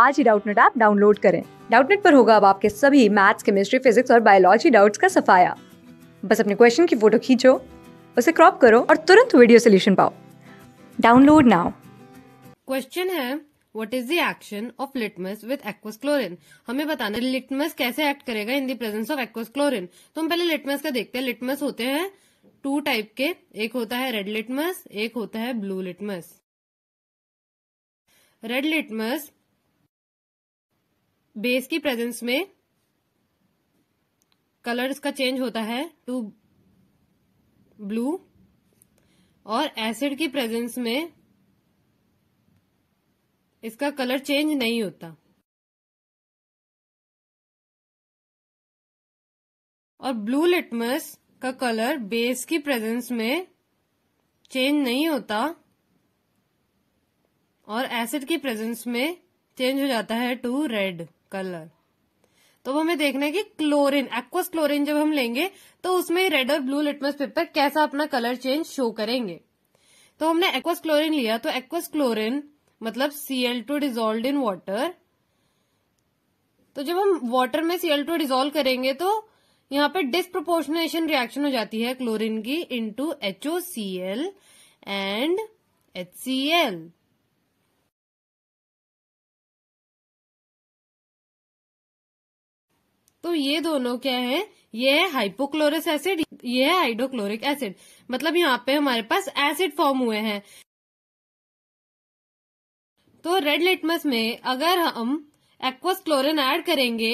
आज ही Doubtnut app download करें डाउटनेट पर होगा अब आपके सभी मैथ्स केमिस्ट्री फिजिक्स और बायोलॉजी डाउट्स का सफाया बस अपने क्वेश्चन की फोटो खींचो उसे क्रॉप करो और तुरंत वीडियो सोल्यूशन पाओ डाउनलोड नाउ क्वेश्चन है what is the action of litmus with aqueous chlorine हमें बताना लिटमस कैसे एक्ट करेगा in the presence of aqueous chlorine तो हम पहले लिटमस का देखते हैं लिटमस होते हैं टू टाइप के एक होता है रेड लिटमस एक होता है blue litmus red litmus base की प्रेजेंस में कलर इसका चेंज होता है टू ब्लू और एसिड की प्रेजेंस में इसका कलर चेंज नहीं होता और ब्लू लिटमस का कलर बेस की प्रेजेंस में चेंज नहीं होता और एसिड की प्रेजेंस में चेंज हो जाता है टू रेड कलर तो अब हमें देखना है कि क्लोरिन एक्वस क्लोरिन जब हम लेंगे तो उसमें रेड और ब्लू लिटमस पेपर कैसा अपना कलर चेंज शो करेंगे तो हमने एक्वस क्लोरिन लिया तो एक्वस क्लोरिन मतलब CL two dissolve in water तो जब हम वॉटर में सीएल टू डिजोल्व करेंगे तो यहाँ पे डिस्प्रोपोर्शनेशन रिएक्शन हो जाती है क्लोरिन की into H C L and H C L तो ये दोनों क्या है ये है हाइपोक्लोरस एसिड ये है हाइड्रोक्लोरिक एसिड मतलब यहाँ पे हमारे पास एसिड फॉर्म हुए हैं तो रेड लिटमस में अगर हम एक्वस क्लोरिन ऐड करेंगे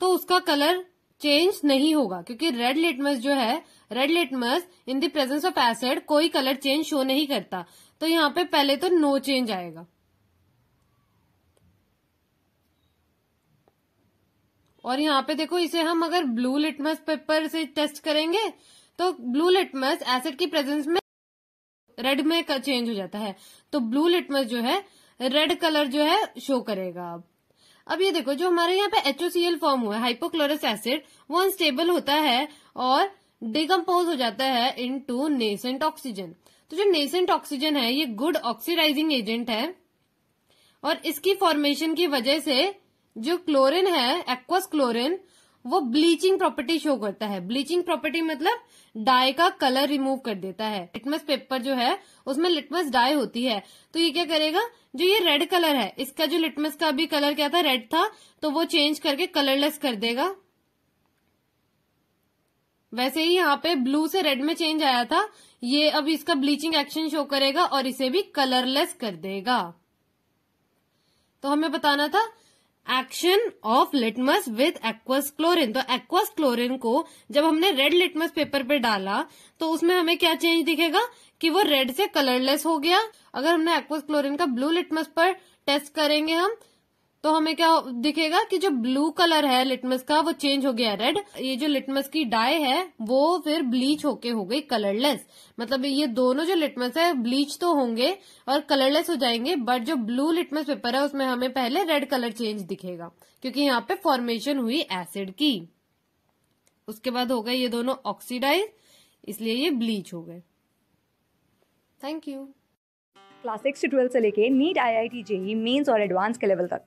तो उसका कलर चेंज नहीं होगा क्योंकि रेड लिटमस जो है red litmus in the presence of acid कोई कलर चेंज शो नहीं करता तो यहाँ पे पहले तो नो चेंज आएगा और यहाँ पे देखो इसे हम अगर ब्लू लिटमस पेपर से टेस्ट करेंगे तो ब्लू लिटमस एसिड की प्रेजेंस में रेड में चेंज हो जाता है तो ब्लू लिटमस जो है रेड कलर जो है शो करेगा अब अब ये देखो जो हमारे यहाँ पे एच फॉर्म हुआ है हाइपोक्लोरस एसिड वो अनस्टेबल होता है और डिकम्पोज हो जाता है इन टू नेसेंट ऑक्सीजन तो जो नेसेंट ऑक्सीजन है ये गुड ऑक्सीडाइजिंग एजेंट है और इसकी फॉर्मेशन की वजह से जो क्लोरीन है एक्वस क्लोरीन वो ब्लीचिंग प्रॉपर्टी शो करता है ब्लीचिंग प्रॉपर्टी मतलब डाई का कलर रिमूव कर देता है लिटमस पेपर जो है उसमें लिटमस डाई होती है तो ये क्या करेगा जो ये रेड कलर है इसका जो लिटमस का अभी कलर क्या था रेड था तो वो चेंज करके कलरलेस कर देगा वैसे ही यहाँ पे ब्लू से रेड में चेंज आया था ये अब इसका ब्लीचिंग एक्शन शो करेगा और इसे भी कलरलेस कर देगा तो हमें बताना था action of litmus with aqueous chlorine तो एक्वस क्लोरिन को जब हमने रेड लिटमस पेपर पे डाला तो उसमें हमें क्या चेंज दिखेगा कि वो रेड से कलरलेस हो गया अगर हमने एक्वस क्लोरिन का ब्लू लिटमस पर टेस्ट करेंगे हम तो हमें क्या दिखेगा कि जो ब्लू कलर है लिटमस का वो चेंज हो गया रेड ये जो लिटमस की डाई है वो फिर ब्लीच होके हो गई कलरलेस मतलब ये दोनों जो लिटमस है ब्लीच तो होंगे और कलरलेस हो जाएंगे बट जो ब्लू लिटमस पेपर है उसमें हमें पहले रेड कलर चेंज दिखेगा क्योंकि यहाँ पे फॉर्मेशन हुई एसिड की उसके बाद हो गए ये दोनों ऑक्सीडाइज इसलिए ये ब्लीच हो गए थैंक यू क्लास सिक्स से ट्वेल्थ से लेके NEET I I T JEE Mains और एडवांस के लेवल तक